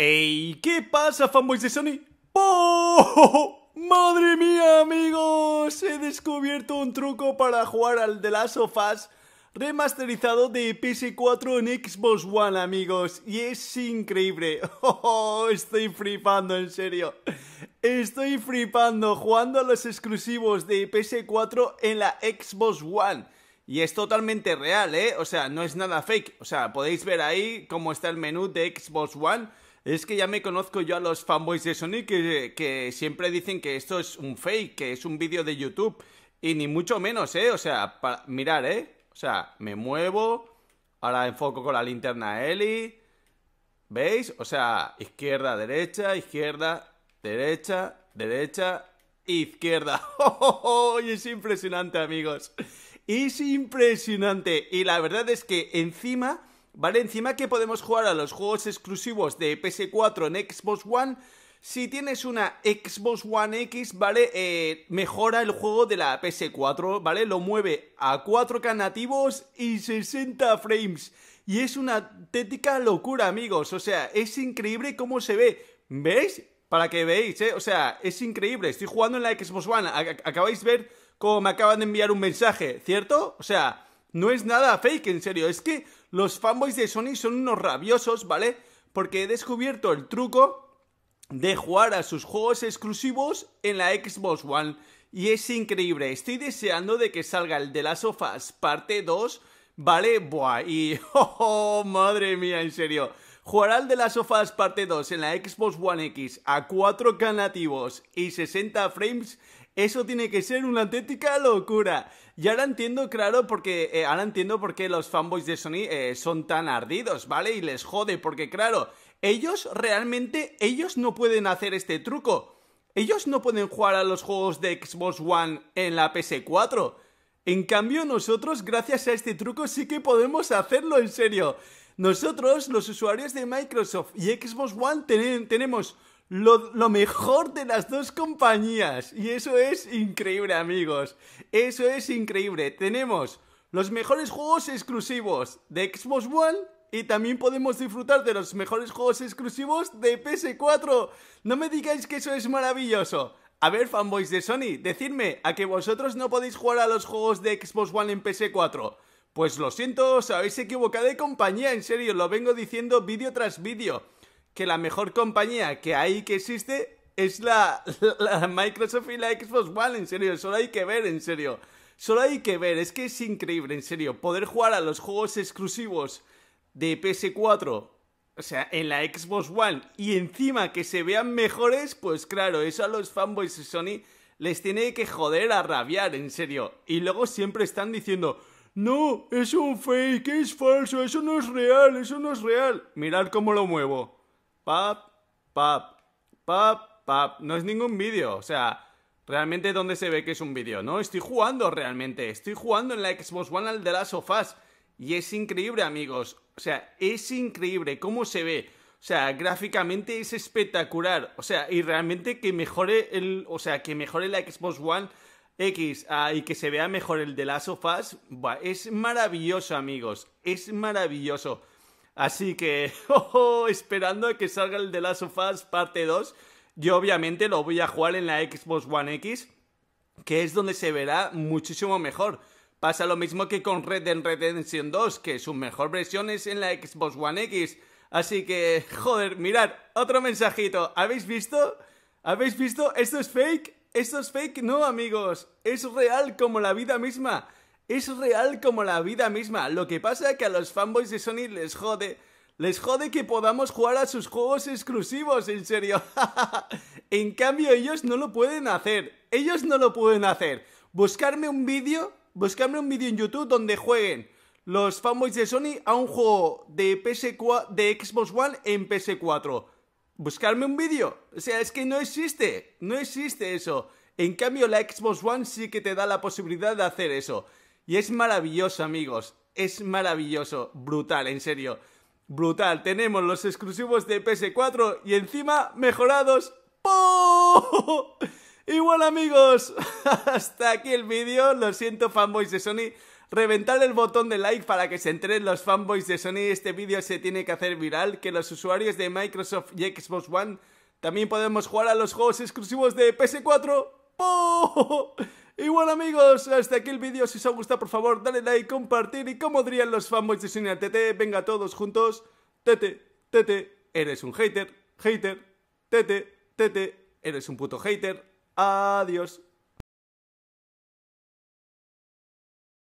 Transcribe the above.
¡Ey! ¿Qué pasa, fanboys de Sony? ¡Oh! ¡Madre mía, amigos! He descubierto un truco para jugar al de las of remasterizado de PS4 en Xbox One, amigos. Y es increíble. Oh, estoy flipando, en serio. Estoy flipando jugando a los exclusivos de PS4 en la Xbox One. Y es totalmente real, ¿eh? O sea, no es nada fake. O sea, podéis ver ahí cómo está el menú de Xbox One es que ya me conozco yo a los fanboys de Sonic que, siempre dicen que esto es un fake, que es un vídeo de YouTube. Y ni mucho menos, ¿eh? O sea, mirar, ¿eh? O sea, me muevo, ahora enfoco con la linterna Eli. ¿Veis? O sea, izquierda, derecha, izquierda, derecha, derecha, izquierda. ¡Oh, oh, oh! Y es impresionante, amigos. Es impresionante. Y la verdad es que encima ¿vale? Encima que podemos jugar a los juegos exclusivos de PS4 en Xbox One. Si tienes una Xbox One X, ¿vale? Eh, mejora el juego de la PS4, ¿vale? Lo mueve a 4K nativos y 60 frames. Y es una tética locura, amigos. O sea, es increíble cómo se ve. ¿Veis? Para que veáis, ¿eh? O sea, es increíble. Estoy jugando en la Xbox One. acabáis de ver cómo me acaban de enviar un mensaje, ¿cierto? O sea, no es nada fake, en serio. Es que los fanboys de Sony son unos rabiosos, ¿vale? Porque he descubierto el truco de jugar a sus juegos exclusivos en la Xbox One. Y es increíble. Estoy deseando de que salga el de las sofás parte 2. ¿Vale? Buah, y... Oh, oh, madre mía, en serio. Jugar al de las sofás parte 2 en la Xbox One X a 4K nativos y 60 frames eso tiene que ser una auténtica locura. Y ahora entiendo, claro, porque eh, ahora entiendo por qué los fanboys de Sony eh, son tan ardidos, ¿vale? Y les jode, porque claro, ellos realmente, ellos no pueden hacer este truco. Ellos no pueden jugar a los juegos de Xbox One en la PS4. En cambio, nosotros, gracias a este truco, sí que podemos hacerlo en serio. Nosotros, los usuarios de Microsoft y Xbox One, tenemos lo, mejor de las dos compañías. Y eso es increíble, amigos. Eso es increíble. Tenemos los mejores juegos exclusivos de Xbox One. Y también podemos disfrutar de los mejores juegos exclusivos de PS4. No me digáis que eso es maravilloso. A ver, fanboys de Sony, decidme a que vosotros no podéis jugar a los juegos de Xbox One en PS4. Pues lo siento, os habéis equivocado de compañía, en serio, lo vengo diciendo vídeo tras vídeo que la mejor compañía que hay que existe es la, Microsoft y la Xbox One, en serio, solo hay que ver, en serio. Solo hay que ver, es que es increíble, en serio, poder jugar a los juegos exclusivos de PS4, o sea, en la Xbox One, y encima que se vean mejores, pues claro, eso a los fanboys de Sony les tiene que joder a rabiar, en serio. Y luego siempre están diciendo, no, es un fake, es falso, eso no es real, eso no es real. Mirad cómo lo muevo pap, pap, pap, pap. No es ningún vídeo, o sea, realmente donde se ve que es un vídeo, ¿no? Estoy jugando realmente, estoy jugando en la Xbox One al de las sofás. Y es increíble, amigos. O sea, es increíble cómo se ve. O sea, gráficamente es espectacular. O sea, y realmente que mejore el. O sea, que mejore la Xbox One X ah, y que se vea mejor el de las sofás. Es maravilloso, amigos. Es maravilloso. Así que, esperando a que salga el The Last of Us parte 2. Yo obviamente lo voy a jugar en la Xbox One X, que es donde se verá muchísimo mejor. Pasa lo mismo que con Red Dead Redemption 2, que su mejor versión es en la Xbox One X. Así que, joder, mirad, otro mensajito. ¿Habéis visto? ¿Habéis visto? ¿Esto es fake? ¿Esto es fake? No, amigos. Es real como la vida misma. Es real como la vida misma. Lo que pasa es que a los fanboys de Sony les jode. Les jode que podamos jugar a sus juegos exclusivos, en serio. en cambio, ellos no lo pueden hacer. Ellos no lo pueden hacer. Buscarme un vídeo, buscarme un vídeo en YouTube donde jueguen los fanboys de Sony a un juego de ps de Xbox One en PS4. Buscarme un vídeo. O sea, es que no existe. No existe eso. En cambio, la Xbox One sí que te da la posibilidad de hacer eso. Y es maravilloso, amigos. Es maravilloso. Brutal, en serio. Brutal. Tenemos los exclusivos de PS4 y encima mejorados. ¡Poo! Igual amigos, hasta aquí el vídeo. Lo siento, fanboys de Sony. Reventar el botón de like para que se entren los fanboys de Sony. Este vídeo se tiene que hacer viral. Que los usuarios de Microsoft y Xbox One también podemos jugar a los juegos exclusivos de PS4. ¡Poo! Y bueno amigos, hasta aquí el vídeo, si os ha gustado por favor dale like, compartir y como dirían los fanboys de Cine TT, venga todos juntos, tete, tete, eres un hater, hater, tete, tete, eres un puto hater, adiós.